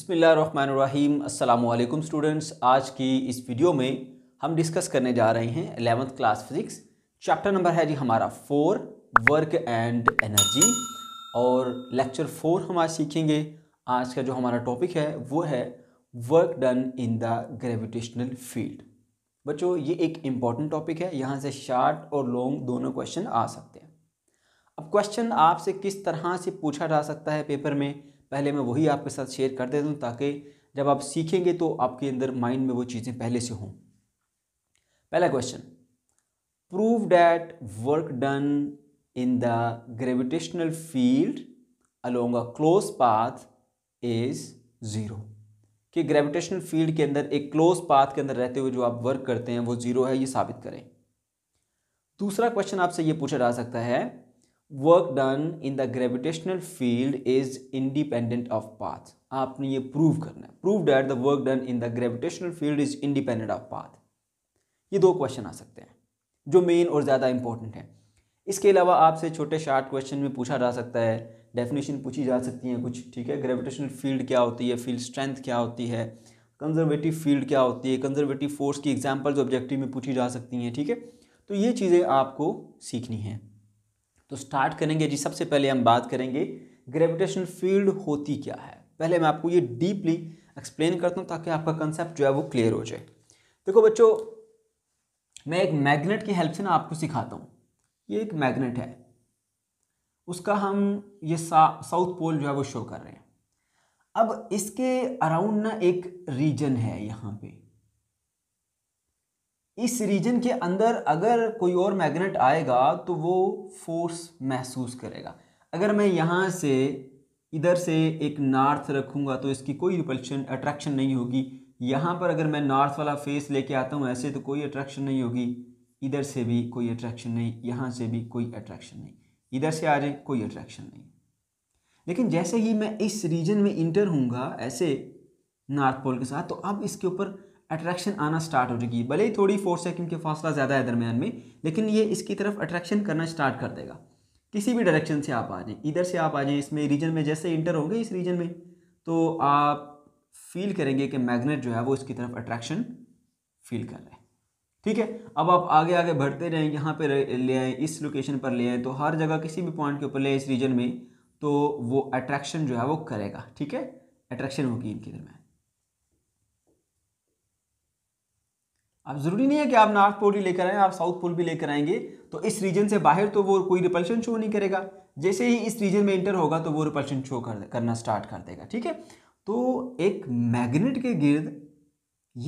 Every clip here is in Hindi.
अस्सलाम अल्लाम स्टूडेंट्स आज की इस वीडियो में हम डिस्कस करने जा रहे हैं eleventh class physics chapter number है जी हमारा फोर वर्क एंड एनर्जी और लेक्चर फोर हम आज सीखेंगे आज का जो हमारा टॉपिक है वो है work done in the gravitational field बच्चों ये एक इम्पॉर्टेंट टॉपिक है यहाँ से शार्ट और लॉन्ग दोनों क्वेश्चन आ सकते हैं अब क्वेश्चन आपसे किस तरह से पूछा जा सकता है पेपर में पहले मैं वही आपके साथ शेयर कर देता हूँ ताकि जब आप सीखेंगे तो आपके अंदर माइंड में वो चीज़ें पहले से हों पहला question prove that work done in the gravitational field along a close path is zero कि ग्रेविटेशनल फील्ड के अंदर एक क्लोज पाथ के अंदर रहते हुए जो आप वर्क करते हैं वो ज़ीरो है ये साबित करें दूसरा क्वेश्चन आपसे ये पूछा जा सकता है work done in the gravitational field is independent of path आपने ये प्रूव करना है prove that the work done in the gravitational field is independent of path ये दो क्वेश्चन आ सकते हैं जो मेन और ज़्यादा इंपॉर्टेंट हैं इसके अलावा आपसे छोटे शार्ट क्वेश्चन में पूछा जा सकता है डेफिनेशन पूछी जा सकती हैं कुछ ठीक है ग्रेविटेशनल फील्ड क्या होती है फील्ड स्ट्रेंथ क्या होती है कंजर्वेटिव फील्ड क्या होती है कंजर्वेटिव फोर्स की एग्जाम्पल्स ऑब्जेक्टिव में पूछी जा सकती हैं ठीक है तो ये चीज़ें आपको सीखनी हैं तो स्टार्ट करेंगे जी सबसे पहले हम बात करेंगे ग्रेविटेशन फील्ड होती क्या है पहले मैं आपको ये डीपली एक्सप्लेन करता हूँ ताकि आपका कंसेप्ट जो है वो क्लियर हो जाए देखो बच्चों मैं एक मैग्नेट की हेल्प से ना आपको सिखाता हूँ ये एक मैग्नेट है उसका हम ये साउथ पोल जो है वो शो कर रहे हैं अब इसके अराउंड ना एक रीजन है यहाँ पे इस रीजन के अंदर अगर कोई और मैग्नेट आएगा तो वो फोर्स महसूस करेगा अगर मैं यहाँ से इधर से एक नॉर्थ रखूँगा तो इसकी कोई रिपल्शन अट्रैक्शन नहीं होगी यहाँ पर अगर मैं नॉर्थ वाला फेस लेके आता हूँ ऐसे तो कोई अट्रैक्शन नहीं होगी इधर से भी कोई अट्रैक्शन नहीं यहाँ से भी कोई अट्रैक्शन नहीं इधर से आ जाए कोई अट्रैक्शन नहीं लेकिन जैसे ही मैं इस रीजन में इंटर हूँगा ऐसे नॉर्थ पोल के साथ तो अब इसके ऊपर अट्रैक्शन आना स्टार्ट हो जाएगी भले ही थोड़ी फोर सेकंड के फासला ज़्यादा है दरमियान में लेकिन ये इसकी तरफ अट्रैक्शन करना स्टार्ट कर देगा किसी भी डायरेक्शन से आप आ जाएँ इधर से आप आ जाएँ इसमें रीजन में जैसे इंटर होंगे इस रीजन में तो आप फील करेंगे कि मैग्नेट जो है वो इसकी तरफ अट्रैक्शन फील कर रहे हैं ठीक है अब आप आगे आगे बढ़ते जाएँ यहाँ पर ले आएँ इस लोकेशन पर ले आएँ तो हर जगह किसी भी पॉइंट के ऊपर ले इस रीजन में तो वो अट्रैक्शन जो है वो करेगा ठीक है अट्रैक्शन होगी इनके दरमियान अब ज़रूरी नहीं है कि आप नॉर्थ पोल ही लेकर आएँ आप साउथ पोल भी लेकर आएंगे तो इस रीजन से बाहर तो वो कोई रिपल्शन शो नहीं करेगा जैसे ही इस रीजन में इंटर होगा तो वो रिपल्शन शो कर करना स्टार्ट कर देगा ठीक है तो एक मैग्नेट के गिर्द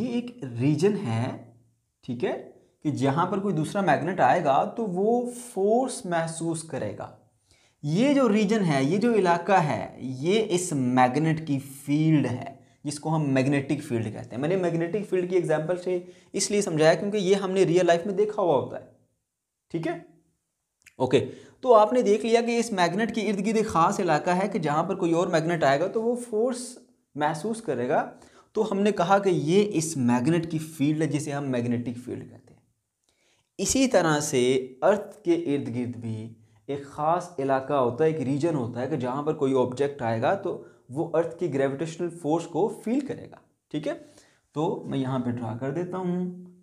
ये एक रीजन है ठीक है कि जहाँ पर कोई दूसरा मैग्नेट आएगा तो वो फोर्स महसूस करेगा ये जो रीजन है ये जो इलाका है ये इस मैग्नेट की फील्ड है जिसको हम मैग्नेटिक फील्ड कहते हैं मैंने मैग्नेटिक फील्ड की एग्जाम्पल से इसलिए समझाया क्योंकि ये हमने रियल लाइफ में देखा हुआ होता है ठीक है ओके तो आपने देख लिया कि इस मैग्नेट के इर्द गिर्द खास इलाका है कि जहाँ पर कोई और मैग्नेट आएगा तो वो फोर्स महसूस करेगा तो हमने कहा कि ये इस मैग्नेट की फील्ड है जिसे हम मैग्नेटिक फील्ड कहते हैं इसी तरह से अर्थ के इर्द गिर्द भी एक ख़ास इलाका होता है एक रीजन होता है कि जहाँ पर कोई ऑब्जेक्ट आएगा तो वो अर्थ की ग्रेविटेशनल फोर्स को फील करेगा ठीक है तो मैं यहाँ पे ड्रा कर देता हूँ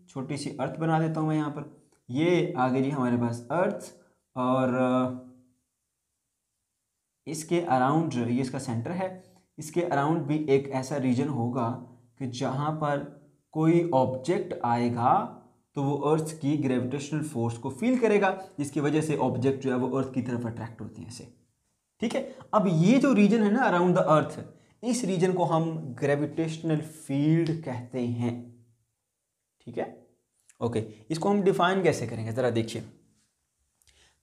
छोटी सी अर्थ बना देता हूँ मैं यहाँ पर ये आ गई जी हमारे पास अर्थ और इसके अराउंड ये इसका सेंटर है इसके अराउंड भी एक ऐसा रीजन होगा कि जहाँ पर कोई ऑब्जेक्ट आएगा तो वो अर्थ की ग्रेविटेशनल फोर्स को फील करेगा जिसकी वजह से ऑब्जेक्ट जो है वो अर्थ की तरफ अट्रैक्ट होती है ऐसे ठीक है अब ये जो रीजन है ना अराउंड द अर्थ इस रीजन को हम ग्रेविटेशनल फील्ड कहते हैं ठीक है ओके इसको हम डिफाइन कैसे करेंगे ज़रा देखिए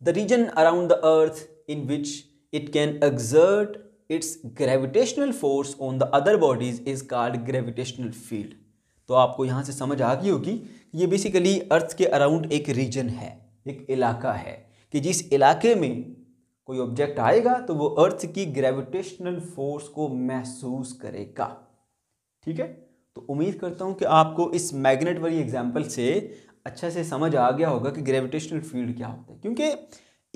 the region around the earth in which it can exert its gravitational force on the other bodies is called gravitational field तो आपको यहां से समझ आ गई होगी ये बेसिकली अर्थ के अराउंड एक रीजन है एक इलाका है कि जिस इलाके में कोई ऑब्जेक्ट आएगा तो वो अर्थ की ग्रेविटेशनल फोर्स को महसूस करेगा ठीक है तो उम्मीद करता हूँ कि आपको इस मैग्नेट वाली एग्जाम्पल से अच्छा से समझ आ गया होगा कि ग्रेविटेशनल फील्ड क्या होता है क्योंकि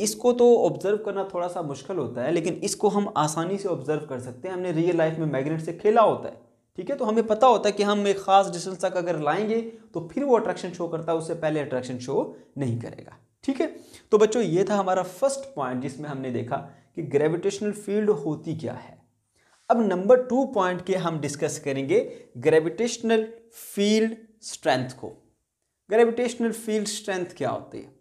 इसको तो ऑब्जर्व करना थोड़ा सा मुश्किल होता है लेकिन इसको हम आसानी से ऑब्जर्व कर सकते हैं हमने रियल लाइफ में मैग्नेट से खेला होता है ठीक है तो हमें पता होता है कि हम एक ख़ास डिस्टेंस तक अगर लाएंगे तो फिर वो अट्रैक्शन शो करता है उससे पहले अट्रैक्शन शो नहीं करेगा ठीक है तो बच्चों ये था हमारा फर्स्ट पॉइंट जिसमें हमने देखा कि ग्रेविटेशनल फील्ड होती क्या है अब नंबर टू पॉइंट के हम डिस्कस करेंगे ग्रेविटेशनल फील्ड स्ट्रेंथ को ग्रेविटेशनल फील्ड स्ट्रेंथ क्या होती है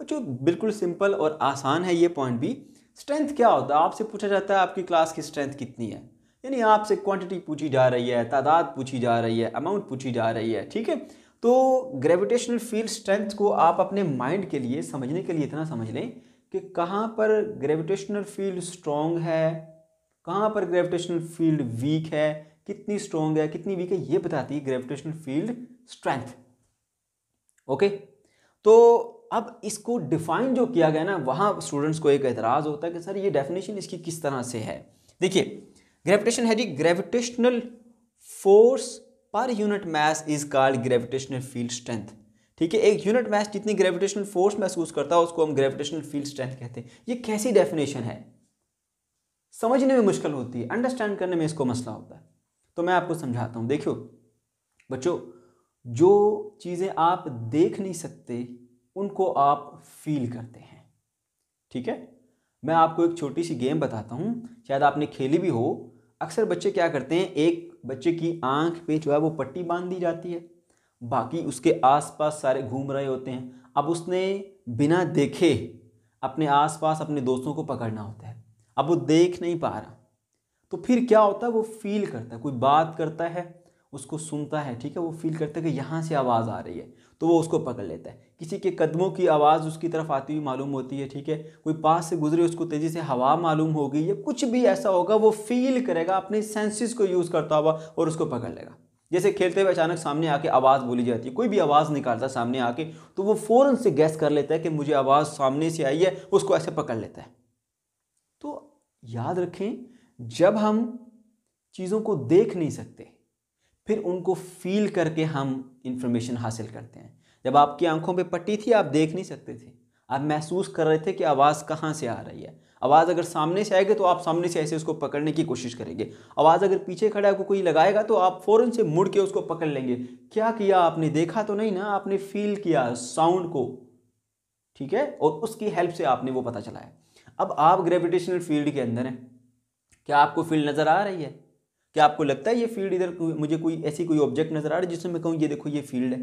बच्चों बिल्कुल सिंपल और आसान है ये पॉइंट भी स्ट्रेंथ क्या होता है आपसे पूछा जाता है आपकी क्लास की स्ट्रेंथ कितनी है यानी आपसे क्वांटिटी पूछी जा रही है तादाद पूछी जा रही है अमाउंट पूछी जा रही है ठीक है तो ग्रेविटेशनल फील्ड स्ट्रेंथ को आप अपने माइंड के लिए समझने के लिए इतना समझ लें कि कहाँ पर ग्रेविटेशनल फील्ड स्ट्रॉन्ग है कहाँ पर ग्रेविटेशनल फील्ड वीक है कितनी स्ट्रॉन्ग है कितनी वीक है ये बताती है ग्रेविटेशनल फील्ड स्ट्रेंथ ओके तो अब इसको डिफाइन जो किया गया ना वहाँ स्टूडेंट्स को एक एतराज़ होता है कि सर ये डेफिनेशन इसकी किस तरह से है देखिए ग्रेविटेशन है जी gravitational force per unit mass is called gravitational field strength ठीक है एक यूनिट मैस जितनी ग्रेविटेशनल फोर्स महसूस करता है उसको हम ग्रेविटेशनल फील्ड स्ट्रेंथ कहते हैं ये कैसी डेफिनेशन है समझने में मुश्किल होती है अंडरस्टैंड करने में इसको मसला होता है तो मैं आपको समझाता हूँ देखियो बच्चों जो चीज़ें आप देख नहीं सकते उनको आप फील करते हैं ठीक है मैं आपको एक छोटी सी गेम बताता हूँ शायद आपने खेली भी हो अक्सर बच्चे क्या करते हैं एक बच्चे की आंख पे जो है वो पट्टी बांध दी जाती है बाकी उसके आसपास सारे घूम रहे होते हैं अब उसने बिना देखे अपने आसपास अपने दोस्तों को पकड़ना होता है अब वो देख नहीं पा रहा तो फिर क्या होता है वो फील करता है कोई बात करता है उसको सुनता है ठीक है वो फील करता है कि यहाँ से आवाज़ आ रही है तो वो उसको पकड़ लेता है किसी के कदमों की आवाज़ उसकी तरफ आती हुई मालूम होती है ठीक है कोई पास से गुजरे उसको तेज़ी से हवा मालूम होगी या कुछ भी ऐसा होगा वो फील करेगा अपने सेंसेस को यूज़ करता हुआ और उसको पकड़ लेगा जैसे खेलते हुए अचानक सामने आके आवाज़ बोली जाती है कोई भी आवाज़ निकालता सामने आके तो वो फ़ौरन से गैस कर लेता है कि मुझे आवाज़ सामने से आई है उसको ऐसे पकड़ लेता है तो याद रखें जब हम चीज़ों को देख नहीं सकते फिर उनको फील करके हम इन्फॉर्मेशन हासिल करते हैं जब आपकी आंखों पे पट्टी थी आप देख नहीं सकते थे आप महसूस कर रहे थे कि आवाज़ कहाँ से आ रही है आवाज़ अगर सामने से आएगी तो आप सामने से ऐसे उसको पकड़ने की कोशिश करेंगे आवाज़ अगर पीछे खड़ा को कोई लगाएगा तो आप फ़ौरन से मुड़ के उसको पकड़ लेंगे क्या किया आपने देखा तो नहीं ना आपने फील किया साउंड को ठीक है और उसकी हेल्प से आपने वो पता चलाया अब आप ग्रेविटेशनल फील्ड के अंदर हैं क्या आपको फील्ड नज़र आ रही है क्या आपको लगता है ये फील्ड इधर मुझे कोई ऐसी कोई ऑब्जेक्ट नज़र आ रही है जिसमें मैं कहूँ ये देखो ये फील्ड है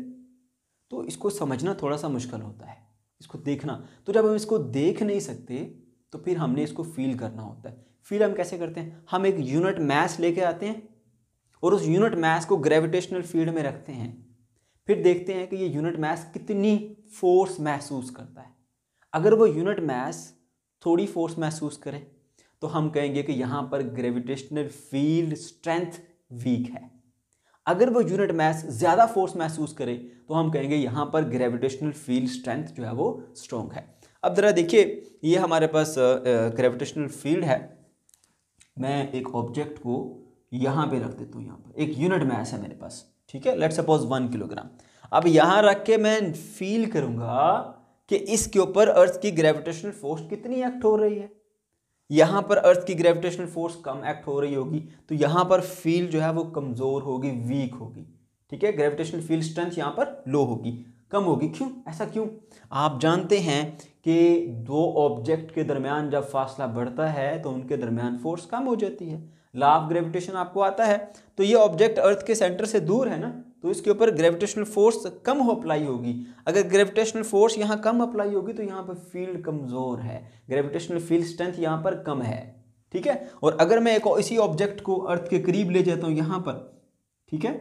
तो इसको समझना थोड़ा सा मुश्किल होता है इसको देखना तो जब हम इसको देख नहीं सकते तो फिर हमने इसको फील करना होता है फील हम कैसे करते हैं हम एक यूनिट मैस लेके आते हैं और उस यूनिट मैस को ग्रेविटेशनल फील्ड में रखते हैं फिर देखते हैं कि ये यूनिट मैस कितनी फोर्स महसूस करता है अगर वो यूनिट मैस थोड़ी फोर्स महसूस करें तो हम कहेंगे कि यहाँ पर ग्रेविटेशनल फील्ड स्ट्रेंथ वीक है अगर वो यूनिट मैस ज़्यादा फोर्स महसूस करे तो हम कहेंगे यहाँ पर ग्रेविटेशनल फील्ड स्ट्रेंथ जो है वो स्ट्रॉन्ग है अब ज़रा देखिए ये हमारे पास ग्रेविटेशनल फील्ड है मैं एक ऑब्जेक्ट को यहाँ पे रख देता हूँ यहाँ पर एक यूनिट मैस है मेरे पास ठीक है लेट सपोज वन किलोग्राम अब यहाँ रख के मैं फील करूँगा कि इसके ऊपर अर्थ की ग्रेविटेशनल फोर्स कितनी एक्ट हो रही है यहाँ पर अर्थ की ग्रेविटेशनल फोर्स कम एक्ट हो रही होगी तो यहाँ पर फील्ड जो है वो कमज़ोर होगी वीक होगी ठीक है ग्रेविटेशनल फील्ड स्ट्रेंथ यहाँ पर लो होगी कम होगी क्यों ऐसा क्यों आप जानते हैं कि दो ऑब्जेक्ट के दरमियान जब फासला बढ़ता है तो उनके दरमियान फोर्स कम हो जाती है लाभ ग्रेविटेशन आपको आता है तो ये ऑब्जेक्ट अर्थ के सेंटर से दूर है ना तो इसके ऊपर ग्रेविटेशनल फोर्स कम हो अप्लाई होगी अगर ग्रेविटेशनल फोर्स यहाँ कम अप्लाई होगी तो यहाँ पर फील्ड कमज़ोर है ग्रेविटेशनल फील्ड स्ट्रेंथ यहाँ पर कम है ठीक है और अगर मैं एक इसी ऑब्जेक्ट को अर्थ के करीब ले जाता हूँ यहाँ पर ठीक है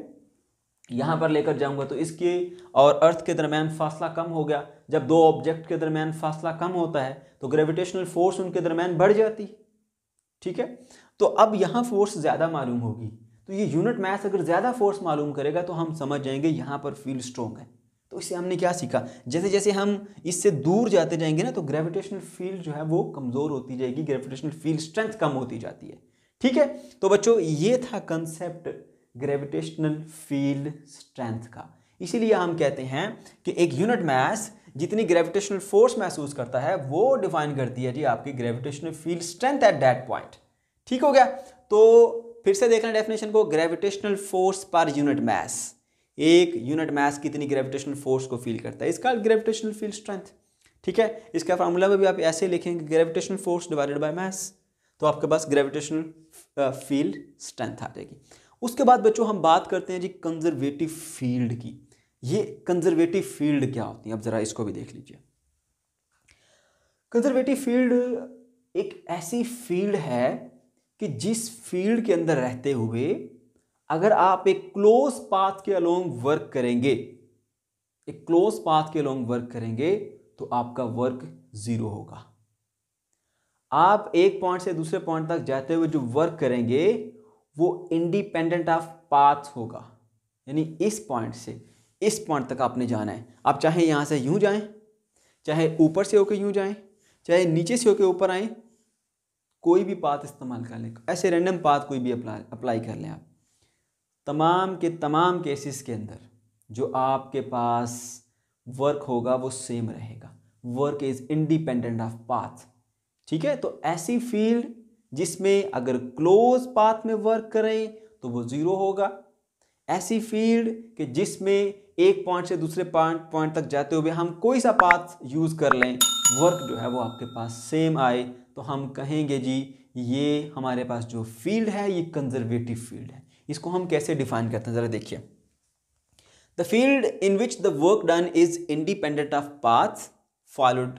यहाँ पर लेकर जाऊँगा तो इसके और अर्थ के दरमियान फासला कम हो गया जब दो ऑब्जेक्ट के दरमियान फासला कम होता है तो ग्रेविटेशनल फोर्स उनके दरमियान बढ़ जाती ठीक है तो अब यहाँ फोर्स ज़्यादा मालूम होगी तो ये यूनिट मैथ अगर ज़्यादा फोर्स मालूम करेगा तो हम समझ जाएंगे यहाँ पर फील्ड स्ट्रॉन्ग है तो इससे हमने क्या सीखा जैसे जैसे हम इससे दूर जाते जाएंगे ना तो ग्रेविटेशनल फील्ड जो है वो कमज़ोर होती जाएगी ग्रेविटेशनल फील्ड स्ट्रेंथ कम होती जाती है ठीक है तो बच्चों ये था कंसेप्ट ग्रेविटेशनल फील्ड स्ट्रेंथ का इसीलिए हम कहते हैं कि एक यूनिट मैस जितनी ग्रेविटेशनल फोर्स महसूस करता है वो डिफाइन करती है जी आपकी gravitational field strength at that point ठीक हो गया तो फिर से देखना डेफिनेशन को gravitational force per unit mass एक यूनिट मैस कितनी ग्रेविटेशनल फोर्स को फील करता है इसका ग्रेविटेशनल फील्ड स्ट्रेंथ ठीक है इसका फार्मूला भी आप ऐसे लिखेंगे gravitational force divided by mass तो आपके पास ग्रेविटेशनल फील्ड स्ट्रेंथ आ जाएगी उसके बाद बच्चों हम बात करते हैं जी कंजर्वेटिव फील्ड की ये कंजर्वेटिव फील्ड क्या होती है अब ज़रा इसको भी देख लीजिए कंजर्वेटिव फील्ड एक ऐसी फील्ड है कि जिस फील्ड के अंदर रहते हुए अगर आप एक क्लोज पाथ के अलोंग वर्क करेंगे एक क्लोज पाथ के अलोंग वर्क करेंगे तो आपका वर्क जीरो होगा आप एक पॉइंट से दूसरे पॉइंट तक जाते हुए जो वर्क करेंगे वो इंडिपेंडेंट ऑफ पाथ होगा यानी इस पॉइंट से इस पॉइंट तक आपने जाना है आप चाहे यहां से यूं जाएं चाहे ऊपर से होकर यूं जाएं चाहे नीचे से होकर ऊपर आए कोई भी पाथ इस्तेमाल कर लें ऐसे रैंडम पाथ कोई भी अप्लाई अप्लाई कर लें आप तमाम के तमाम केसेस के अंदर जो आपके पास वर्क होगा वो सेम रहेगा work is independent of path ठीक है तो ऐसी फील्ड जिसमें अगर क्लोज पाथ में वर्क करें तो वो ज़ीरो होगा ऐसी फील्ड कि जिसमें एक पॉइंट से दूसरे पॉइंट पॉइंट तक जाते हुए हम कोई सा पाथ यूज़ कर लें वर्क जो है वो आपके पास सेम आए तो हम कहेंगे जी ये हमारे पास जो फील्ड है ये कंजर्वेटिव फील्ड है इसको हम कैसे डिफाइन करते हैं ज़रा देखिए the field in which the work done is independent of path followed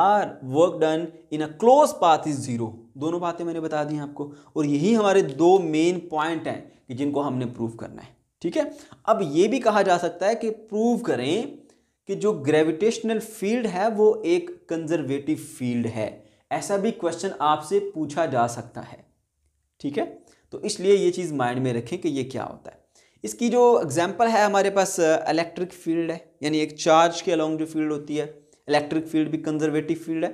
or work done in a close path is zero दोनों बातें मैंने बता दी आपको और यही हमारे दो मेन पॉइंट हैं कि जिनको हमने प्रूव करना है ठीक है अब ये भी कहा जा सकता है कि प्रूव करें कि जो ग्रेविटेशनल फील्ड है वो एक कंजर्वेटिव फील्ड है ऐसा भी क्वेश्चन आपसे पूछा जा सकता है ठीक है तो इसलिए ये चीज़ माइंड में रखें कि ये क्या होता है इसकी जो एग्जांपल है हमारे पास इलेक्ट्रिक uh, फील्ड है यानी एक चार्ज के अलोंग जो फील्ड होती है इलेक्ट्रिक फील्ड भी कंजर्वेटिव फील्ड है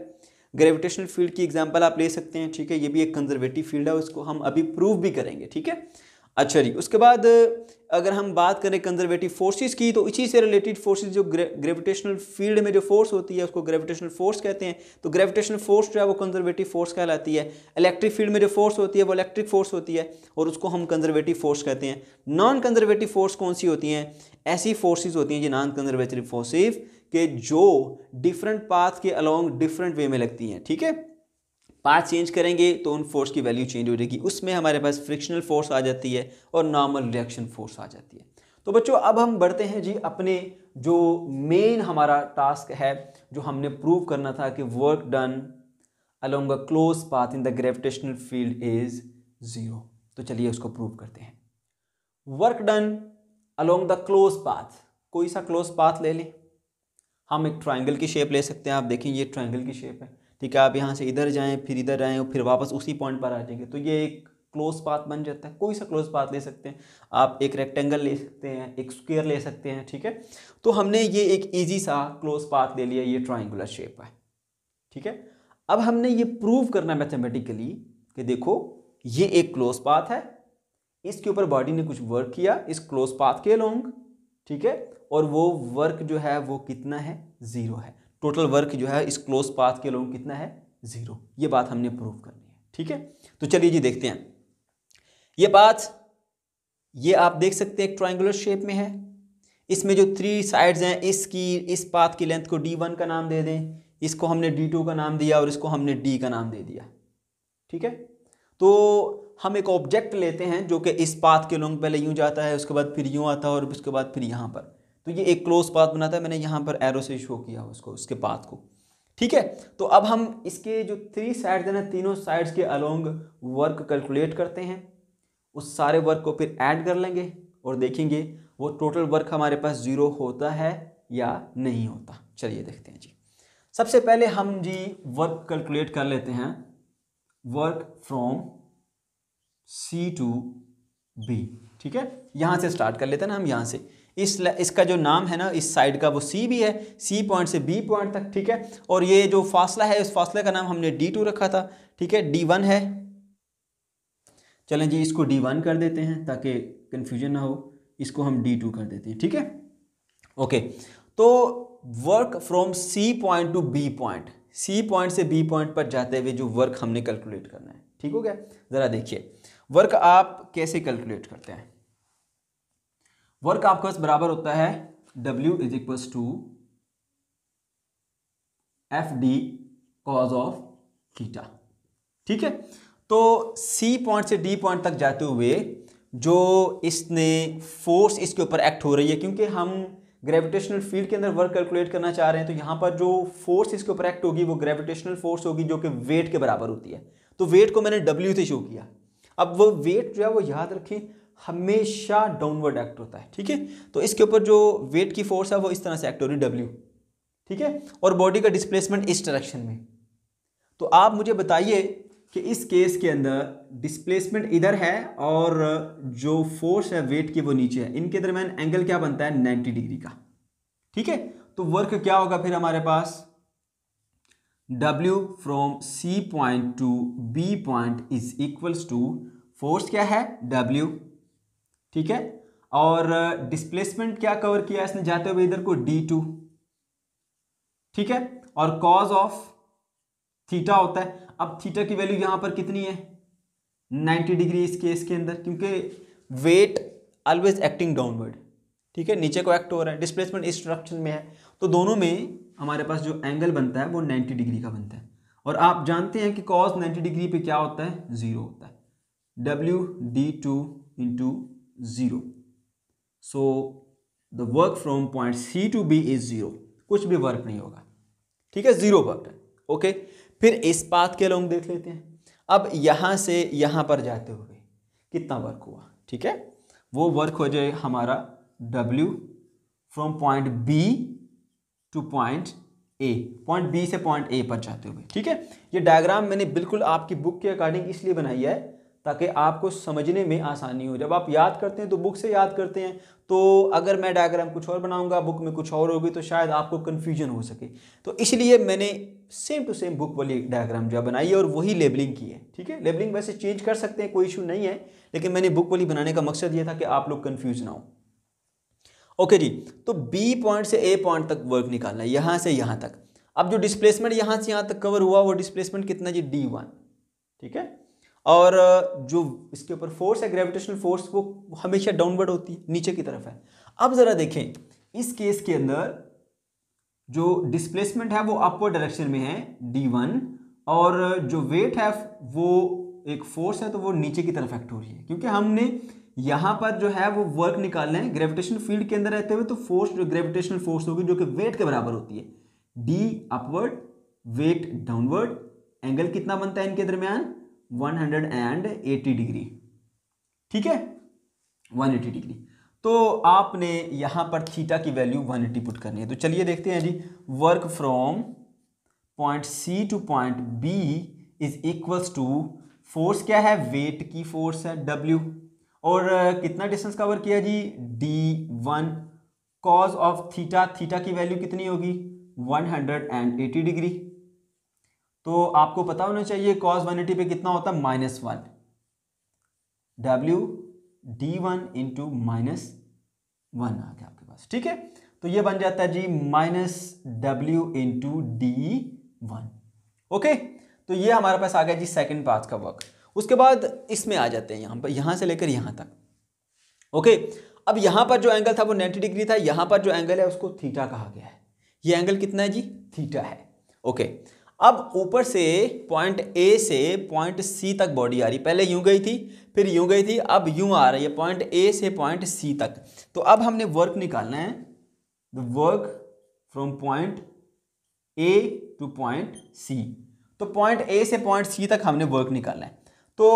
ग्रेविटेशनल फील्ड की एग्जांपल आप ले सकते हैं ठीक है ये भी एक कंजर्वेटिव फील्ड है उसको हम अभी प्रूव भी करेंगे ठीक है अच्छा जी उसके बाद अगर हम बात करें कंजर्वेटिव फोर्सेस की तो इसी से रिलेटेड फोर्सेस जो ग्रेविटेशनल फील्ड में जो फोर्स होती है उसको ग्रेविटेशनल फोर्स कहते हैं तो ग्रेविटेशनल फोर्स जो है वो कंजर्वेटिव फोर्स कहलाती है इलेक्ट्रिक फील्ड में जो फोर्स होती है वो इलेक्ट्रिक फोर्स होती है और उसको हम कंजर्वेटिव फोर्स कहते हैं नॉन कंजर्वेटिव फोर्स कौन सी होती हैं ऐसी फोर्सेज होती हैं जी नॉन कंजर्वेटिव फोर्सेज के जो डिफरेंट पाथ के अलॉन्ग डिफरेंट वे में लगती हैं ठीक है पार्ट चेंज करेंगे तो उन फोर्स की वैल्यू चेंज हो जाएगी उसमें हमारे पास फ्रिक्शनल फोर्स आ जाती है और नॉर्मल रिएक्शन फोर्स आ जाती है तो बच्चों अब हम बढ़ते हैं जी अपने जो मेन हमारा टास्क है जो हमने प्रूव करना था कि work done along a close path in the gravitational field is zero तो चलिए उसको प्रूव करते हैं work done along the close path कोई सा क्लोज पाथ ले लें हम एक ट्राइंगल की शेप ले सकते हैं आप देखें ये ट्राइंगल की शेप है ठीक है आप यहाँ से इधर जाएँ फिर इधर आएँ फिर वापस उसी पॉइंट पर आ जाएंगे तो ये एक क्लोज पाथ बन जाता है कोई सा क्लोज पाथ ले सकते हैं आप एक रेक्टेंगल ले सकते हैं एक स्क्वेयर ले सकते हैं ठीक है तो हमने ये एक ईजी सा क्लोज पाथ ले लिया ये ट्राइंगुलर शेप है ठीक है अब हमने ये प्रूव करना मैथमेटिकली कि देखो ये एक क्लोज पाथ है इसके ऊपर बॉडी ने कुछ वर्क किया इस क्लोज पाथ के लॉन्ग ठीक है और वो वर्क जो है वो कितना है ज़ीरो है टोटल वर्क जो है इस क्लोज पाथ के लोग कितना है ज़ीरो ये बात हमने प्रूव करनी है ठीक है तो चलिए जी देखते हैं ये पाथ ये आप देख सकते हैं एक ट्राइंगुलर शेप में है इसमें जो थ्री साइड्स हैं इसकी इस पाथ की लेंथ को डी वन का नाम दे दें इसको हमने डी टू का नाम दिया और इसको हमने डी का नाम दे दिया ठीक है तो हम एक ऑब्जेक्ट लेते हैं जो कि इस पाथ के लोग पहले यूं जाता है उसके बाद फिर यूं आता है और उसके बाद फिर यहाँ पर तो ये एक क्लोज पाथ बनाता है मैंने यहाँ पर एरो से शो किया उसको उसके पाथ को ठीक है तो अब हम इसके जो थ्री साइड्स हैं ना तीनों साइड्स के अलोंग वर्क कैलकुलेट करते हैं उस सारे वर्क को फिर ऐड कर लेंगे और देखेंगे वो टोटल वर्क हमारे पास ज़ीरो होता है या नहीं होता चलिए देखते हैं जी सबसे पहले हम जी वर्क कैलकुलेट कर लेते हैं work from C to B ठीक है यहाँ से स्टार्ट कर लेते हैं ना हम यहाँ से इस इसका जो नाम है ना इस साइड का वो सी भी है सी पॉइंट से बी पॉइंट तक ठीक है और ये जो फासला है इस फासले का नाम हमने डी टू रखा था ठीक है डी वन है चलें जी इसको डी वन कर देते हैं ताकि कन्फ्यूजन ना हो इसको हम डी टू कर देते हैं ठीक है ओके तो work from C point to B point C point से बी पॉइंट पर जाते हुए जो वर्क हमने कैलकुलेट करना है ठीक हो गया ज़रा देखिए वर्क आप कैसे कैलकुलेट करते हैं वर्क आपका बराबर होता है W is equals to F D cos of theta ठीक है तो C पॉइंट से D पॉइंट तक जाते हुए जो इसने फोर्स इसके ऊपर एक्ट हो रही है क्योंकि हम ग्रेविटेशनल फील्ड के अंदर वर्क कैलकुलेट करना चाह रहे हैं तो यहां पर जो फोर्स इसके ऊपर एक्ट होगी वो ग्रेविटेशनल फोर्स होगी जो कि वेट के बराबर होती है तो वेट को मैंने W से शो किया अब वो वेट जो है वो याद रखें हमेशा डाउनवर्ड एक्ट होता है ठीक है तो इसके ऊपर जो वेट की फोर्स है वो इस तरह से एक्ट हो रही डब्ल्यू ठीक है और बॉडी का डिस्प्लेसमेंट इस डायरेक्शन में तो आप मुझे बताइए कि इस केस के अंदर डिस्प्लेसमेंट इधर है और जो फोर्स है वेट की वो नीचे है इनके दरमियान एंगल क्या बनता है नाइन्टी डिग्री का ठीक है तो वर्क क्या होगा फिर हमारे पास W from C point to B point is equals to force क्या है W ठीक है और डिस्प्लेसमेंट क्या कवर किया इसने जाते हुए इधर को डी टू ठीक है और कॉज ऑफ थीटा होता है अब थीटा की वैल्यू यहां पर कितनी है 90 डिग्री इस केस के अंदर क्योंकि वेट ऑलवेज एक्टिंग डाउनवर्ड ठीक है नीचे को एक्ट हो रहा है डिस्प्लेसमेंट इस डायरेक्शन में है तो दोनों में हमारे पास जो एंगल बनता है वो 90 डिग्री का बनता है और आप जानते हैं कि कॉज 90 डिग्री पे क्या होता है ज़ीरो होता है W D two into zero so the work from point C to B is zero कुछ भी वर्क नहीं होगा ठीक है ज़ीरो वर्क है ओके फिर इस पाथ के लॉन्ग देख लेते हैं अब यहां से यहां पर जाते हुए कितना वर्क हुआ ठीक है वो वर्क हो जाए हमारा W from point B to point A point B से पॉइंट A पर जाते हुए ठीक है ये डायग्राम मैंने बिल्कुल आपकी बुक के अकॉर्डिंग इसलिए बनाई है ताकि आपको समझने में आसानी हो जब आप याद करते हैं तो बुक से याद करते हैं तो अगर मैं डायग्राम कुछ और बनाऊंगा बुक में कुछ और होगी तो शायद आपको कन्फ्यूजन हो सके तो इसलिए मैंने सेम टू सेम बुक वाली डायग्राम जो बनाई है और वही लेबलिंग की है ठीक है लेबलिंग वैसे चेंज कर सकते हैं कोई इशू नहीं है लेकिन मैंने बुक वाली बनाने का मकसद ये था कि आप लोग कन्फ्यूज ना हो ओके जी तो बी पॉइंट से ए पॉइंट तक वर्क निकालना है यहाँ से यहाँ तक अब जो डिस्प्लेसमेंट यहाँ से यहाँ तक कवर हुआ वो डिस्प्लेसमेंट कितना जी डी वन ठीक है और जो इसके ऊपर फोर्स है ग्रेविटेशनल फोर्स वो हमेशा डाउनवर्ड होती है नीचे की तरफ है अब ज़रा देखें इस केस के अंदर जो डिस्प्लेसमेंट है वो अपवर्ड डायरेक्शन में है डी वन और जो वेट है वो एक फोर्स है तो वो नीचे की तरफ एक्ट हो रही है क्योंकि हमने यहाँ पर जो है वो वर्क निकालना है ग्रेविटेशन फील्ड के अंदर रहते हुए तो फोर्स जो ग्रेविटेशनल फोर्स होगी जो कि वेट के बराबर होती है D upward weight downward angle कितना बनता है इनके दरमियान 180 डिग्री ठीक है 180 डिग्री तो आपने यहां पर थीटा की वैल्यू 180 पुट करनी है तो चलिए देखते हैं जी work from point C to point B is equals to force क्या है वेट की फोर्स है डब्ल्यू और कितना डिस्टेंस कवर किया जी D one cos of theta theta की वैल्यू कितनी होगी 180 डिग्री तो आपको पता होना चाहिए कॉस वन एटी पे कितना होता है minus one W D one into minus one आ गया आपके पास ठीक है तो ये बन जाता है जी minus W into D one okay तो ये हमारे पास आ गया जी सेकंड पाथ का वर्क उसके बाद इसमें आ जाते हैं यहां पर यहां से लेकर यहां तक ओके अब यहां पर जो एंगल था वो नाइनटी डिग्री था यहां पर जो एंगल है उसको थीटा कहा गया है ये एंगल कितना है जी थीटा है ओके अब ऊपर से पॉइंट ए से पॉइंट सी तक बॉडी आ रही पहले यूं गई थी फिर यूं गई थी अब यूं आ रही है पॉइंट ए से पॉइंट सी तक तो अब हमने वर्क निकालना है the work from point A to point C तो पॉइंट ए से पॉइंट सी तक हमने वर्क निकालना है तो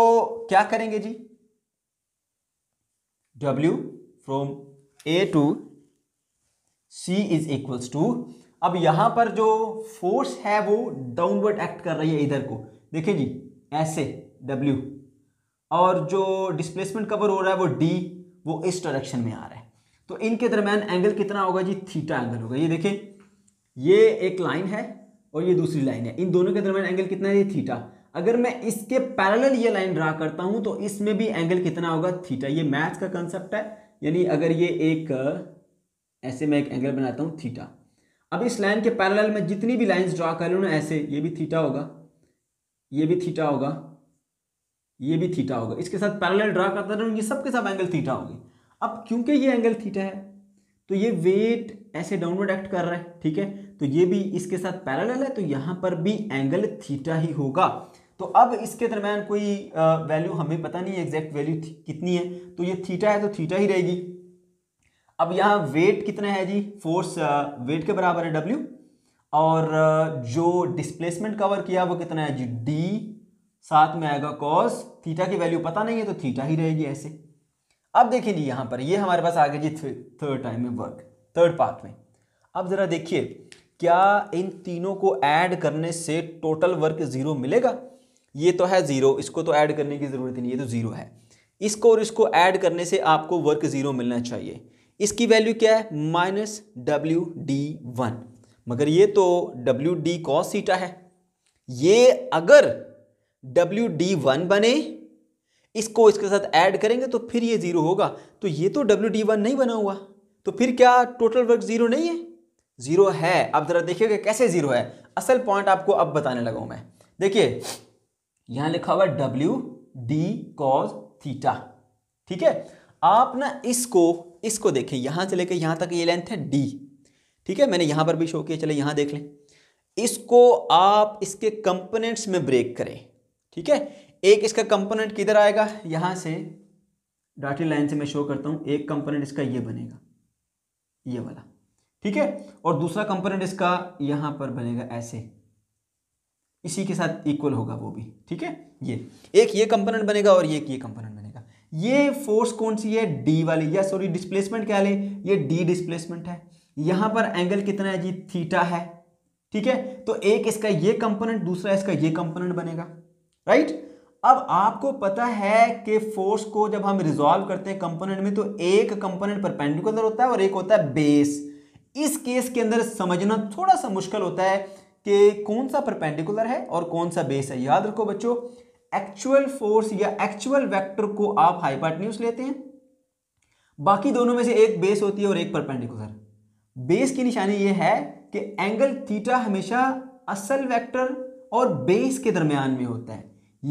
क्या करेंगे जी W from A to C is equals to अब यहां पर जो फोर्स है वो डाउनवर्ड एक्ट कर रही है इधर को देखिए जी ऐसे W और जो डिस्प्लेसमेंट कवर हो रहा है वो D वो इस डायरेक्शन में आ रहा है तो इनके दरमियान एंगल कितना होगा जी थीटा एंगल होगा ये देखें ये एक लाइन है और ये दूसरी लाइन है इन दोनों के दरमियान एंगल कितना है थीटा अगर मैं इसके पैरेलल ये लाइन ड्रा करता हूँ तो इसमें भी एंगल कितना होगा थीटा ये मैथ्स का कंसेप्ट है यानी अगर ये एक ऐसे मैं एक एंगल बनाता हूँ थीटा अब इस लाइन के पैरेलल में जितनी भी लाइंस ड्रा कर लो ना ऐसे ये भी थीटा होगा ये भी थीटा होगा ये भी थीटा होगा इसके साथ पैरेलल ड्रा करता रहो ये सब के सब एंगल थीटा होगी अब क्योंकि ये एंगल थीटा है तो ये वेट ऐसे डाउनवर्ड एक्ट कर रहा है ठीक है तो ये भी इसके साथ पैरेलल है तो यहां पर भी एंगल थीटा ही होगा तो अब इसके दरम्यान कोई वैल्यू हमें पता नहीं एग्जैक्ट वैल्यू कितनी है तो ये थीटा है तो थीटा ही रहेगी अब यहाँ वेट कितना है जी फोर्स वेट के बराबर है डब्ल्यू और जो डिस्प्लेसमेंट कवर किया वो कितना है जी डी साथ में आएगा कॉस थीटा की वैल्यू पता नहीं है तो थीटा ही रहेगी ऐसे अब देखिए जी यहाँ पर ये हमारे पास आ गया जी थर्ड टाइम में वर्क थर्ड पार्ट में अब ज़रा देखिए क्या इन तीनों को ऐड करने से टोटल वर्क ज़ीरो मिलेगा ये तो है ज़ीरो इसको तो ऐड करने की ज़रूरत नहीं ये तो ज़ीरो है इसको और इसको ऐड करने से आपको वर्क ज़ीरो मिलना चाहिए इसकी वैल्यू क्या है माइनस डब्ल्यू डी वन मगर ये तो डब्ल्यू डी कॉस सीटा है ये अगर डब्ल्यू डी वन बने इसको इसके साथ ऐड करेंगे तो फिर ये ज़ीरो होगा तो ये तो डब्ल्यू डी वन नहीं बना हुआ तो फिर क्या टोटल वर्क ज़ीरो नहीं है ज़ीरो है आप ज़रा देखिएगा कैसे ज़ीरो है असल पॉइंट आपको अब बताने लगा हूं मैं देखिए यहां लिखा हुआ डब्ल्यू डी कॉज थीटा ठीक है आप ना इसको इसको देखें यहाँ से लेकर यहाँ तक ये लेंथ है डी ठीक है मैंने यहाँ पर भी शो किया चले यहाँ देख लें इसको आप इसके कंपोनेंट्स में ब्रेक करें ठीक है एक इसका कंपोनेंट किधर आएगा यहाँ से डाटी लाइन से मैं शो करता हूँ एक कंपोनेंट इसका ये बनेगा ये वाला ठीक है और दूसरा कंपोनेंट इसका यहाँ पर बनेगा ऐसे इसी के साथ इक्वल होगा वो भी ठीक है ये एक ये कंपोनेंट बनेगा और ये एक ये कंपोनेंट बनेगा ये फोर्स कौन सी है डी वाली या सॉरी डिस्प्लेसमेंट क्या ले ये डी डिस्प्लेसमेंट है यहां पर एंगल कितना है जी थीटा है ठीक है तो एक इसका ये कंपोनेंट दूसरा इसका ये कंपोनेंट बनेगा राइट अब आपको पता है कि फोर्स को जब हम रिजॉल्व करते हैं कंपोनेंट में तो एक कंपोनेंट परपेंडिकुलर होता है और एक होता है बेस इस केस के अंदर समझना थोड़ा सा मुश्किल होता है कि कौन सा परपेंडिकुलर है और कौन सा बेस है याद रखो बच्चों एक्चुअल फोर्स या एक्चुअल वेक्टर को आप हाइपाटन्यूज लेते हैं बाकी दोनों में से एक बेस होती है और एक परपेंडिकुलर बेस की निशानी यह है कि एंगल थीटा हमेशा असल वेक्टर और बेस के दरमियान में होता है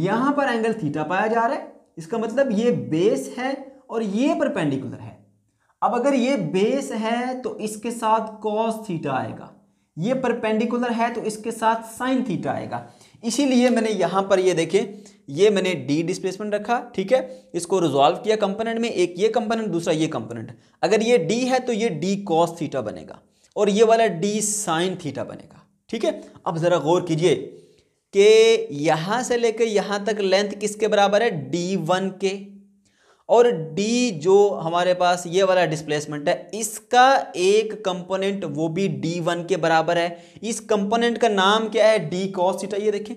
यहां पर एंगल थीटा पाया जा रहा है इसका मतलब ये बेस है और ये परपेंडिकुलर है अब अगर ये बेस है तो इसके साथ कॉस थीटा आएगा ये परपेंडिकुलर है तो इसके साथ साइन थीटा आएगा इसीलिए मैंने यहां पर ये देखे ये मैंने डी डिस्प्लेसमेंट रखा ठीक है इसको रिजॉल्व किया कंपोनेंट में एक ये कंपोनेंट दूसरा ये कंपोनेंट अगर ये डी है तो ये डी कॉस थीटा बनेगा और ये वाला डी साइन थीटा बनेगा ठीक है अब ज़रा गौर कीजिए कि यहां से लेकर यहां तक लेंथ किसके बराबर है डी वन के और डी जो हमारे पास ये वाला डिस्प्लेसमेंट है इसका एक कंपोनेंट वो भी डी वन के बराबर है इस कंपोनेंट का नाम क्या है डी कॉस थीटा ये देखें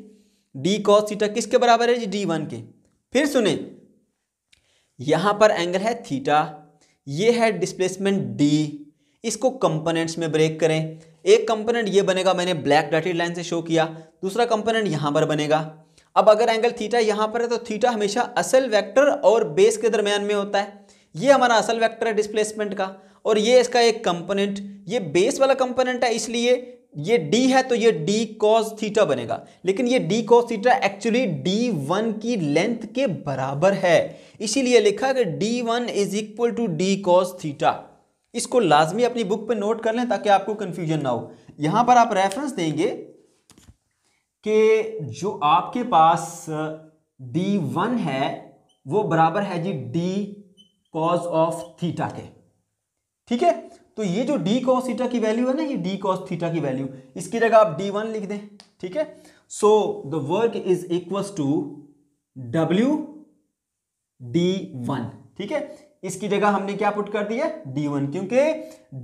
डी कॉस थीटा किसके बराबर है जी डी वन के फिर सुने यहां पर एंगल है थीटा ये है डिस्प्लेसमेंट डी इसको कंपोनेंट्स में ब्रेक करें एक कंपोनेंट ये बनेगा मैंने ब्लैक डॉटेड लाइन से शो किया दूसरा कंपोनेंट यहां पर बनेगा अब अगर एंगल थीटा यहां पर है तो थीटा हमेशा असल वेक्टर और बेस के दरमियान में होता है ये हमारा असल वेक्टर है डिस्प्लेसमेंट का और ये इसका एक कंपोनेंट ये बेस वाला कंपोनेंट है इसलिए ये d है तो ये d cos थीटा बनेगा लेकिन ये d cos theta actually d1 की लेंथ के बराबर है इसीलिए लिखा कि d1 one is equal to D cos theta इसको लाजमी अपनी बुक पे नोट कर लें ताकि आपको कंफ्यूजन ना हो यहां पर आप रेफरेंस देंगे कि जो आपके पास d1 है वो बराबर है जी d cos ऑफ थीटा के ठीक है तो ये जो डी कॉस थीटा की वैल्यू है ना ये डी कॉस थीटा की वैल्यू इसकी जगह आप डी वन लिख दें ठीक है so the work is equals to W D one ठीक है इसकी जगह हमने क्या पुट कर दिया डी वन क्योंकि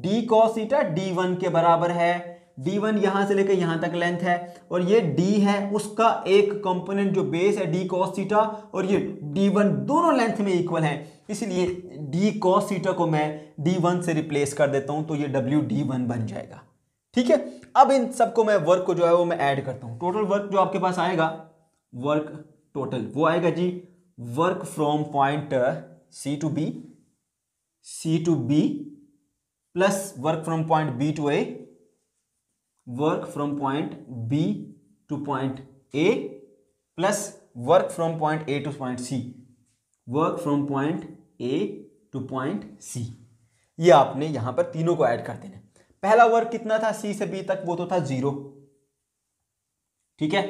D cos theta D one के बराबर है डी वन यहाँ से लेकर यहाँ तक लेंथ है और ये डी है उसका एक कंपोनेंट जो बेस है डी कॉस सीटा और ये डी वन दोनों लेंथ में इक्वल हैं इसलिए डी कॉस सीटा को मैं डी वन से रिप्लेस कर देता हूँ तो ये डब्ल्यू डी वन बन जाएगा ठीक है अब इन सबको मैं वर्क को जो है वो मैं ऐड करता हूँ टोटल वर्क जो आपके पास आएगा वर्क टोटल वो आएगा जी work from point C to B C to B plus work from point B to A work from point B to point A plus work from point A to point C work from point A to point C ये आपने यहां पर तीनों को ऐड कर देना पहला वर्क कितना था सी से बी तक वो तो था जीरो ठीक है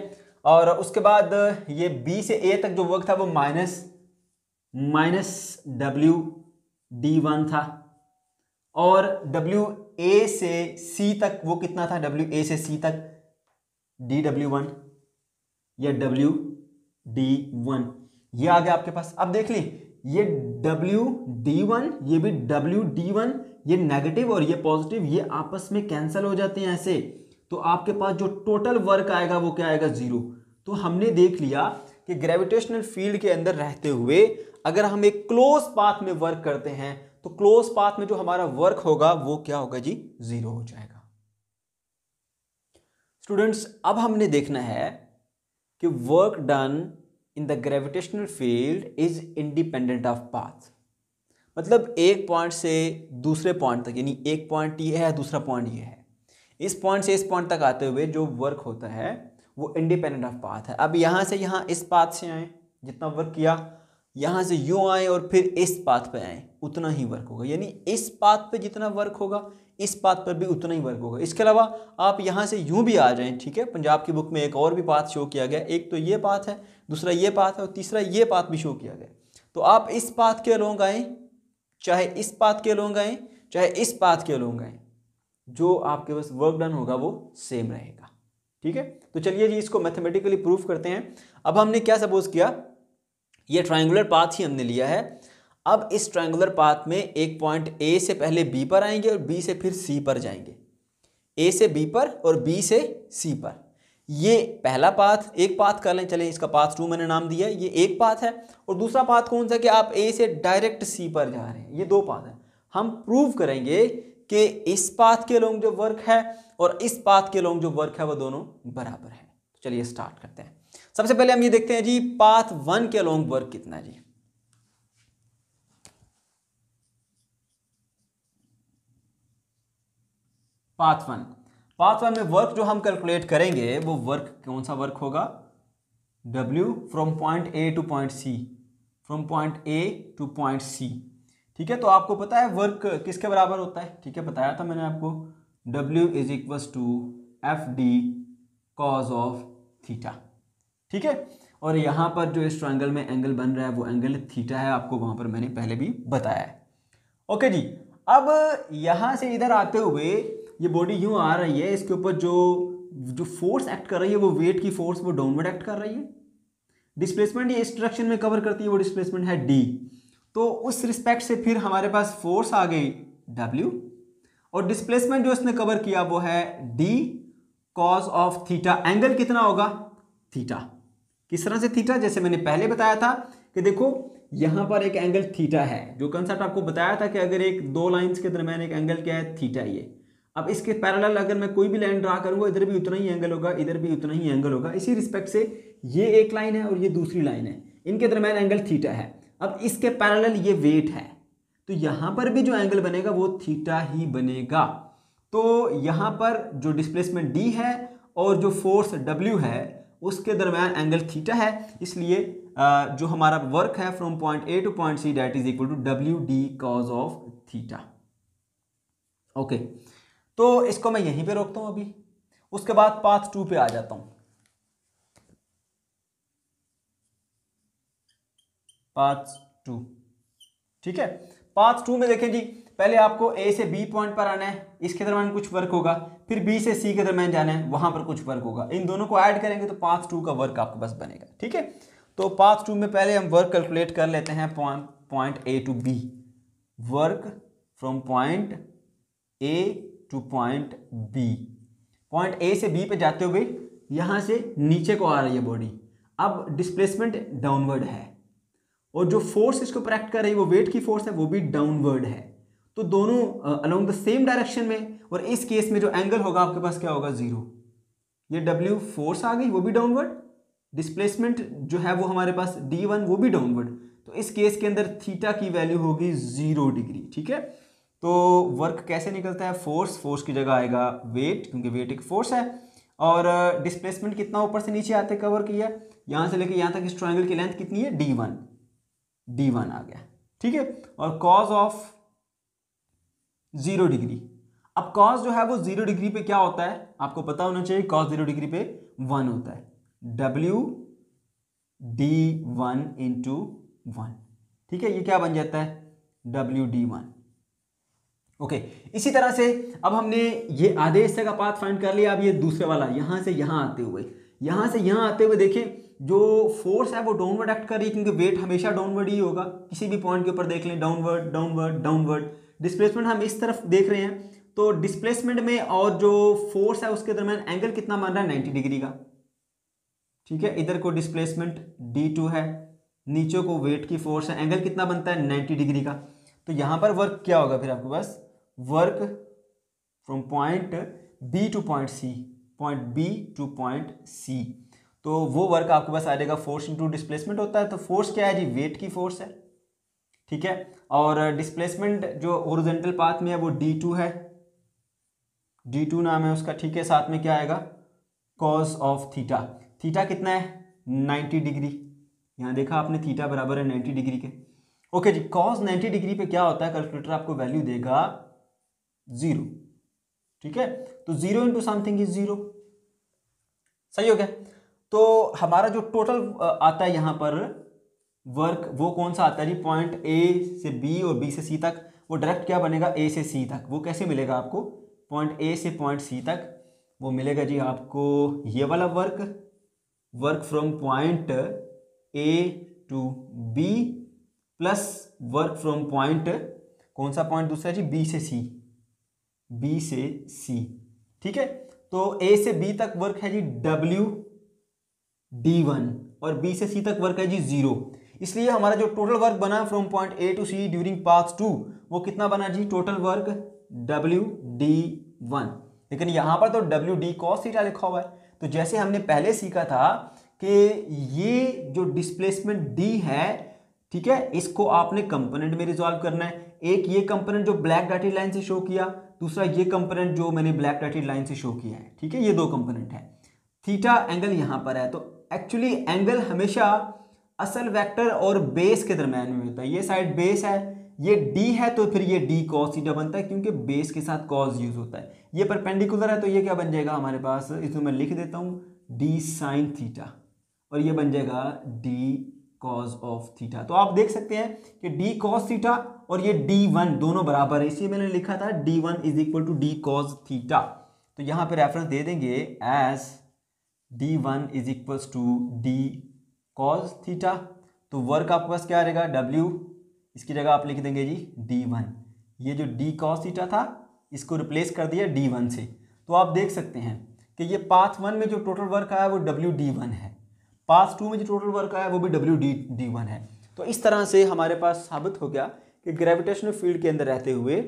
और उसके बाद ये बी से ए तक जो वर्क था वो minus minus W D one था और डब्ल्यू ए से सी तक वो कितना था डब्ल्यू ए से सी तक डी डब्ल्यू वन या डब्ल्यू डी वन ये आ गया आपके पास अब देख ली ये डब्ल्यू डी वन ये भी डब्ल्यू डी वन ये नेगेटिव और ये पॉजिटिव ये आपस में कैंसिल हो जाते हैं ऐसे तो आपके पास जो टोटल वर्क आएगा वो क्या आएगा जीरो तो हमने देख लिया कि ग्रेविटेशनल फील्ड के अंदर रहते हुए अगर हम एक क्लोज पाथ में वर्क करते हैं तो क्लोज पाथ में जो हमारा वर्क होगा वो क्या होगा जी जीरो हो जाएगा स्टूडेंट्स अब हमने देखना है कि work done in the gravitational field is independent of path मतलब एक पॉइंट से दूसरे पॉइंट तक यानी एक पॉइंट ये है दूसरा पॉइंट ये है इस पॉइंट से इस पॉइंट तक आते हुए जो वर्क होता है वो इंडिपेंडेंट ऑफ पाथ है अब यहां से यहां इस पाथ से आए जितना वर्क किया यहाँ से यू आए और फिर इस पाथ पे आए उतना ही वर्क होगा यानी इस पाथ पे जितना वर्क होगा इस पाथ पर भी उतना ही वर्क होगा इसके अलावा आप यहाँ से यूँ भी आ जाएँ ठीक है पंजाब की बुक में एक और भी पाथ शो किया गया एक तो ये पाथ है दूसरा ये पाथ है और तीसरा ये पाथ भी शो किया गया तो आप इस पाथ के लोग आएँ चाहे इस पाथ के लोग आएँ चाहे इस पाथ के लोग आएँ जो आपके पास वर्क डन होगा वो सेम रहेगा ठीक है तो चलिए जी इसको मैथमेटिकली प्रूफ करते हैं अब हमने क्या सपोज किया ये ट्राइंगुलर पाथ ही हमने लिया है अब इस ट्राइंगुलर पाथ में एक पॉइंट ए से पहले बी पर आएंगे और बी से फिर सी पर जाएंगे ए से बी पर और बी से सी पर ये पहला पाथ एक पाथ कर लें चले इसका पाथ टू मैंने नाम दिया ये एक पाथ है और दूसरा पाथ कौन सा कि आप ए से डायरेक्ट सी पर जा रहे हैं ये दो पाथ है हम प्रूव करेंगे कि इस पाथ के लोग जो वर्क है और इस पाथ के लोग जो वर्क है वो दोनों बराबर है चलिए स्टार्ट करते हैं सबसे पहले हम ये देखते हैं जी पाथ वन के अलोंग वर्क कितना है जी पाथ वन पाथ वन में वर्क जो हम कैलकुलेट करेंगे वो वर्क कौन सा वर्क होगा W from point A to point C from point A to point C ठीक है तो आपको पता है वर्क किसके बराबर होता है ठीक है बताया था मैंने आपको W is equals to F D cos of theta ठीक है और यहां पर जो इस ट्रायंगल में एंगल बन रहा है वो एंगल थीटा है आपको वहां पर मैंने पहले भी बताया है ओके जी अब यहां से इधर आते हुए ये बॉडी यूं आ रही है इसके ऊपर जो जो फोर्स एक्ट कर रही है वो वेट की फोर्स वो डाउनवर्ड एक्ट कर रही है डिस्प्लेसमेंट ये इस डायरेक्शन में कवर करती है वो डिस्प्लेसमेंट है डी तो उस रिस्पेक्ट से फिर हमारे पास फोर्स आ गई डब्ल्यू और डिस्प्लेसमेंट जो इसने कवर किया वो है D cos of theta angle कितना होगा थीटा किस तरह से थीटा जैसे मैंने पहले बताया था कि देखो यहाँ पर एक एंगल थीटा है जो कंसेप्ट आपको बताया था कि अगर एक दो लाइंस के दरम्यान एक एंगल क्या है थीटा ये अब इसके पैरेलल अगर मैं कोई भी लाइन ड्रा करूँगा इधर भी उतना ही एंगल होगा इधर भी उतना ही एंगल होगा इसी रिस्पेक्ट से ये एक लाइन है और ये दूसरी लाइन है इनके दरम्यान एंगल थीटा है अब इसके पैरल ये वेट है तो यहाँ पर भी जो एंगल बनेगा वो थीटा ही बनेगा तो यहाँ पर जो डिस्प्लेसमेंट डी है और जो फोर्स डब्ल्यू है उसके दरमियान एंगल थीटा है इसलिए जो हमारा वर्क है from point A to point C that is equal to W D cos of theta okay तो इसको मैं यहीं पे रोकता हूं अभी उसके बाद पाथ टू पे आ जाता हूं पाथ टू ठीक है पाथ टू में देखें जी पहले आपको ए से बी पॉइंट पर आना है इसके दरमियान कुछ वर्क होगा फिर बी से सी के दरमियान जाना है वहां पर कुछ वर्क होगा इन दोनों को ऐड करेंगे तो पाँच टू का वर्क आपके पास बनेगा ठीक है तो पार्ट टू में पहले हम वर्क कैलकुलेट कर लेते हैं point A to B work from point A to point B point A से बी पे जाते हुए यहां से नीचे को आ रही है बॉडी अब डिस्प्लेसमेंट डाउनवर्ड है और जो फोर्स इसको प्रैक्ट कर रही है वो वेट की फोर्स है वो भी डाउनवर्ड है तो दोनों अलोंग द सेम डायरेक्शन में और इस केस में जो एंगल होगा आपके पास क्या होगा ज़ीरो ये डब्ल्यू फोर्स आ गई वो भी डाउनवर्ड डिस्प्लेसमेंट जो है वो हमारे पास डी वन वो भी डाउनवर्ड तो इस केस के अंदर थीटा की वैल्यू होगी ज़ीरो डिग्री ठीक है तो वर्क कैसे निकलता है फोर्स फोर्स की जगह आएगा वेट क्योंकि वेट एक फोर्स है और डिस्प्लेसमेंट कितना ऊपर से नीचे आते कवर किया यहाँ से लेकर यहाँ तक इस ट्राइंगल की लेंथ कितनी है डी वन डी वन आ गया ठीक है और कॉज ऑफ जीरो डिग्री अब कॉस जो है वो जीरो डिग्री पे क्या होता है आपको पता होना चाहिए कॉस जीरो डिग्री पे वन होता है W D one into one ठीक है ये क्या बन जाता है डब्ल्यू डी वन ओके इसी तरह से अब हमने ये आधे हिस्से का पाथ फाइंड कर लिया अब ये दूसरे वाला यहां से यहां आते हुए यहां से यहां आते हुए देखें जो फोर्स है वो डाउनवर्ड एक्ट कर रही है क्योंकि वेट हमेशा डाउनवर्ड ही होगा किसी भी पॉइंट के ऊपर देख लें डाउनवर्ड डाउनवर्ड डाउनवर्ड डिस्प्लेसमेंट हम इस तरफ देख रहे हैं तो डिस्प्लेसमेंट में और जो फोर्स है उसके दरमियान एंगल कितना मान रहा है नाइन्टी डिग्री का ठीक है इधर को डिस्प्लेसमेंट डी टू है नीचे को वेट की फोर्स है एंगल कितना बनता है नाइन्टी डिग्री का तो यहां पर वर्क क्या होगा फिर आपके पास work from point B to point C point B to point C तो वो वर्क आपके पास आ जाएगा फोर्स इंटू डिस्प्लेसमेंट होता है तो फोर्स क्या है जी वेट की फोर्स है ठीक है और डिस्प्लेसमेंट जो ओरिजेंटल पाथ में है वो डी टू है डी टू नाम है उसका ठीक है साथ में क्या आएगा कॉस ऑफ थीटा थीटा कितना है नाइन्टी डिग्री यहाँ देखा आपने थीटा बराबर है नाइन्टी डिग्री के ओके जी कॉस नाइन्टी डिग्री पे क्या होता है कैलकुलेटर आपको वैल्यू देगा जीरो ठीक है तो zero into something is zero सही हो गया तो हमारा जो टोटल आता है यहां पर वर्क वो कौन सा आता है जी पॉइंट ए से बी और बी से सी तक वो डायरेक्ट क्या बनेगा ए से सी तक वो कैसे मिलेगा आपको पॉइंट ए से पॉइंट सी तक वो मिलेगा जी आपको ये वाला work work from point A to B plus work from point कौन सा पॉइंट दूसरा जी बी से सी बी से सी ठीक है तो ए से बी तक वर्क है जी डब्ल्यू डी वन और बी से सी तक वर्क है जी जीरो इसलिए हमारा जो टोटल वर्क बना from point A to C during path two वो कितना बना जी total work W D one लेकिन यहाँ पर तो डब्ल्यू डी कॉस थीटा लिखा हुआ है तो जैसे हमने पहले सीखा था कि ये जो डिस्प्लेसमेंट डी है ठीक है इसको आपने कंपोनेंट में रिजॉल्व करना है एक ये कंपोनेंट जो ब्लैक डाटेड लाइन से शो किया दूसरा ये कंपोनेंट जो मैंने ब्लैक डाटेड लाइन से शो किया है ठीक है ये दो कंपोनेंट है थीटा एंगल यहाँ पर है तो एक्चुअली एंगल हमेशा असल वेक्टर और बेस के दरम्यान में होता है ये साइड बेस है ये डी है तो फिर ये डी कॉस थीटा बनता है क्योंकि बेस के साथ कॉस यूज होता है ये परपेंडिकुलर है तो ये क्या बन जाएगा हमारे पास इसमें मैं लिख देता हूँ डी साइन थीटा और ये बन जाएगा डी cos ऑफ थीटा तो आप देख सकते हैं कि डी कॉस थीटा और ये वन दोनों बराबर है इसलिए मैंने लिखा था D one is equal to D cos theta तो यहाँ पे रेफरेंस दे देंगे as D one is equal to D cos theta तो वर्क आपके पास क्या आ रहेगा डब्ल्यू इसकी जगह आप लिख देंगे जी डी वन ये जो डी कॉज थीटा था इसको रिप्लेस कर दिया डी वन से तो आप देख सकते हैं कि ये पाथ वन में जो टोटल वर्क आया वो डब्ल्यू डी वन है पाथ टू में जो टोटल वर्क आया वो भी डब्ल्यू डी डी वन है तो इस तरह से हमारे पास साबित हो गया कि ग्रेविटेशनल फील्ड के अंदर रहते हुए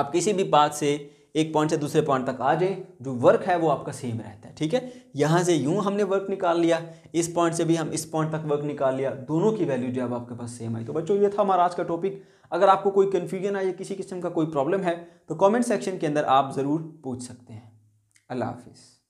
आप किसी भी पाथ से एक पॉइंट से दूसरे पॉइंट तक आ जाएं जो वर्क है वो आपका सेम रहता है ठीक है यहाँ से यूँ हमने वर्क निकाल लिया इस पॉइंट से भी हम इस पॉइंट तक वर्क निकाल लिया दोनों की वैल्यू जो है आपके पास सेम आई तो बच्चों ये था हमारा आज का टॉपिक अगर आपको कोई कन्फ्यूजन है या किसी किस्म का कोई प्रॉब्लम है तो कॉमेंट सेक्शन के अंदर आप ज़रूर पूछ सकते हैं अल्लाह हाफिज़